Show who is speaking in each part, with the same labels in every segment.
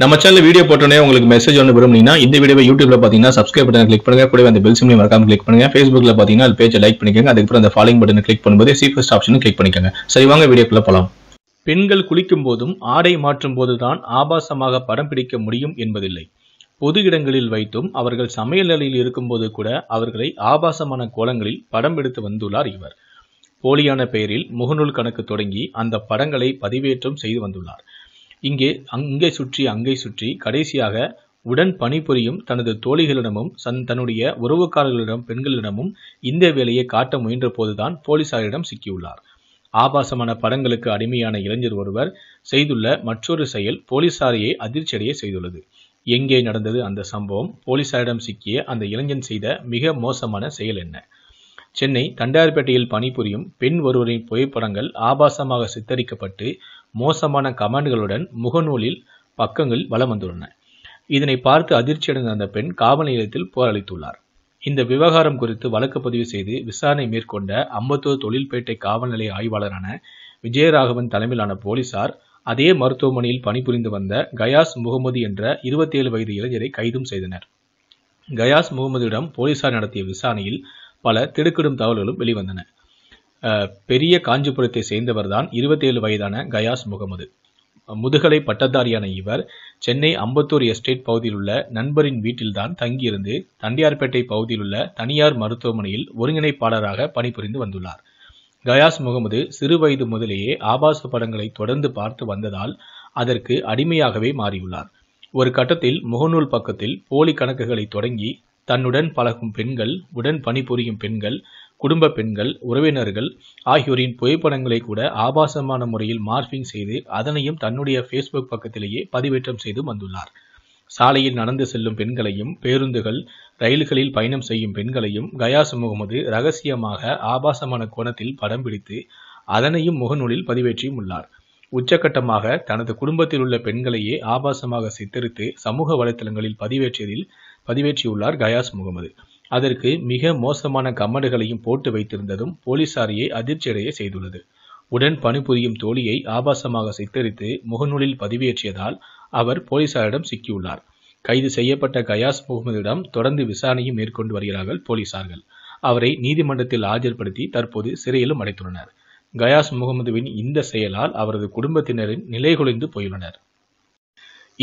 Speaker 1: நம்ம channel video போட்டோன்னே உங்களுக்கு மெசேஜ் ஒன்று விரும்புனீங்கன்னா இந்த வீடியோ யூடியூப்ல பார்த்தீங்கன்னா சப்ஸ்கிரைப் பட்டன் கிளிக் பண்ணுங்க கூட அந்த பெல் சிம்லையும் மறக்காம கிளிக் பண்ணுங்க ஃபேஸ்புக்ல பார்த்தீங்கன்னா அது பேஜை லைக் பண்ணிக்கோங்க அதுக்கப்புறம் அந்த ஃபாலோ பட்டன் கிளிக் பண்ணும்போது சீஃபஸ்ட் ஆப்ஷன் கிளிக் பண்ணிக்கோங்க சரி வாங்க வீடியோக்குள்ள போகலாம் பெண்கள் குளிக்கும் போதும் ஆடை மாற்றும் போதுதான் ஆபாசமாக படம் பிடிக்க முடியும் என்பதில்லை பொது இடங்களில் வைத்தும் அவர்கள் சமையல் நிலையில் இருக்கும்போது கூட அவர்களை ஆபாசமான கோலங்களில் படம் எடுத்து வந்துள்ளார் இவர் போலியான பெயரில் முகநூல் கணக்கு தொடங்கி அந்த படங்களை பதிவேற்றம் செய்து வந்துள்ளார் இங்கே அங்கே சுற்றி அங்கே சுற்றி கடைசியாக உடன் பணிபுரியும் தனது தோழிகளிடமும் சன் தன்னுடைய உறவுக்காரர்களிடம் பெண்களிடமும் இந்த வேலையை காட்ட முயன்ற போதுதான் போலீசாரிடம் சிக்கியுள்ளார் ஆபாசமான படங்களுக்கு அடிமையான இளைஞர் ஒருவர் செய்துள்ள மற்றொரு செயல் போலீசாரையே அதிர்ச்சியடைய செய்துள்ளது எங்கே நடந்தது அந்த சம்பவம் போலீசாரிடம் சிக்கிய அந்த இளைஞன் செய்த மிக மோசமான செயல் என்ன சென்னை தண்டையார்பேட்டையில் பணிபுரியும் பெண் ஒருவரின் புகைப்படங்கள் ஆபாசமாக சித்தரிக்கப்பட்டு மோசமான கமெண்ட்களுடன் முகநூலில் பக்கங்கள் வலம் வந்துள்ளன இதனை பார்த்து அதிர்ச்சியடைந்த அந்த பெண் காவல் நிலையத்தில் புகாரளித்துள்ளார் இந்த விவகாரம் குறித்து வழக்கு பதிவு செய்து விசாரணை மேற்கொண்ட அம்பத்தூர் தொழில்பேட்டை காவல் நிலைய ஆய்வாளரான விஜயராகவன் தலைமையிலான போலீசார் அதே மருத்துவமனையில் பணிபுரிந்து வந்த கயாஸ் முகமது என்ற இருபத்தி ஏழு வயது இளைஞரை கைதும் செய்தனர் கயாஸ் முகமதியிடம் போலீசார் நடத்திய விசாரணையில் பல திடுக்கிடும் தகவல்களும் வெளிவந்தன பெரிய காஞ்சிபுரத்தை சேர்ந்தவர் தான் இருபத்தேழு வயதான கயாஸ் முகமது முதுகலை பட்டதாரியான இவர் சென்னை அம்பத்தூர் எஸ்டேட் பகுதியில் உள்ள நண்பரின் வீட்டில்தான் தங்கியிருந்து தண்டியார்பேட்டை பகுதியில் உள்ள தனியார் மருத்துவமனையில் ஒருங்கிணைப்பாளராக பணிபுரிந்து வந்துள்ளார் கயாஸ் முகமது சிறு வயது முதலேயே ஆபாச படங்களை தொடர்ந்து பார்த்து வந்ததால் அதற்கு அடிமையாகவே மாறியுள்ளார் ஒரு கட்டத்தில் முகநூல் பக்கத்தில் போலி கணக்குகளை தொடங்கி தன்னுடன் பழகும் பெண்கள் உடன் பணிபுரியும் பெண்கள் குடும்ப பெண்கள் உறவினர்கள் ஆகியோரின் புகைப்படங்களை கூட ஆபாசமான முறையில் மார்பிங் செய்து அதனையும் தன்னுடைய ஃபேஸ்புக் பக்கத்திலேயே பதிவேற்றம் செய்து வந்துள்ளார் சாலையில் நடந்து செல்லும் பெண்களையும் பேருந்துகள் ரயில்களில் பயணம் செய்யும் பெண்களையும் கயாஸ் முகமது ரகசியமாக ஆபாசமான கோணத்தில் படம் பிடித்து அதனையும் முகநூலில் பதிவேற்றியும் உள்ளார் உச்சக்கட்டமாக தனது குடும்பத்தில் உள்ள பெண்களையே ஆபாசமாக சித்தரித்து சமூக வலைதளங்களில் பதிவேற்றியதில் பதிவேற்றியுள்ளார் கயாஸ் முகமது அதற்கு மிக மோசமான கமெண்டுகளையும் போட்டு வைத்திருந்ததும் போலீசாரையே அதிர்ச்சியடைய செய்துள்ளது உடன் பணிபுரியும் தோழியை ஆபாசமாக சித்தரித்து முகநூலில் பதிவேற்றியதால் அவர் போலீசாரிடம் சிக்கியுள்ளார் கைது செய்யப்பட்ட கயாஸ் முகமதிடம் தொடர்ந்து விசாரணையும் மேற்கொண்டு வருகிறார்கள் போலீசார்கள் அவரை நீதிமன்றத்தில் ஆஜர்படுத்தி தற்போது சிறையிலும் அடைத்துள்ளனர் கயாஸ் முகமதுவின் இந்த செயலால் அவரது குடும்பத்தினரின் நிலை நிலைகுலைந்து போயுள்ளனர்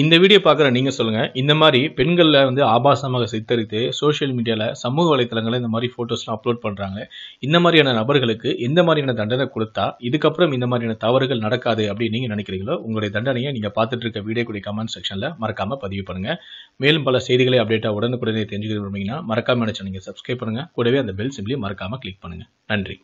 Speaker 1: இந்த வீடியோ பார்க்குற நீங்கள் சொல்லுங்கள் இந்த மாதிரி பெண்களில் வந்து ஆபாசமாக சித்தரித்து சோஷியல் மீடியாவில் சமூக வலைத்தளங்களில் இந்த மாதிரி ஃபோட்டோஸ்லாம் அப்லோட் பண்ணுறாங்க இந்த மாதிரியான நபர்களுக்கு எந்த மாதிரியான தண்டனை கொடுத்தா இதுக்கப்புறம் இந்த மாதிரியான தவறுகள் நடக்காது அப்படின்னு நீங்கள் நினைக்கிறீங்களோ உங்களுடைய தண்டனையை நீங்கள் பார்த்துட்டு இருக்க கூடிய கமெண்ட் செக்ஷனில் மறக்காமல் பதிவு பண்ணுங்கள் மேலும் பல செய்திகளை அப்டேட்டாக உடனுக்குடனே தெரிஞ்சுக்க விரும்பிங்கன்னா மறக்காமல் நினச்சா நீங்கள் சப்ஸ்கிரைப் பண்ணுங்கள் கூடவே அந்த பெல் சிம்லையும் மறக்காமல் கிளிக் பண்ணுங்கள் நன்றி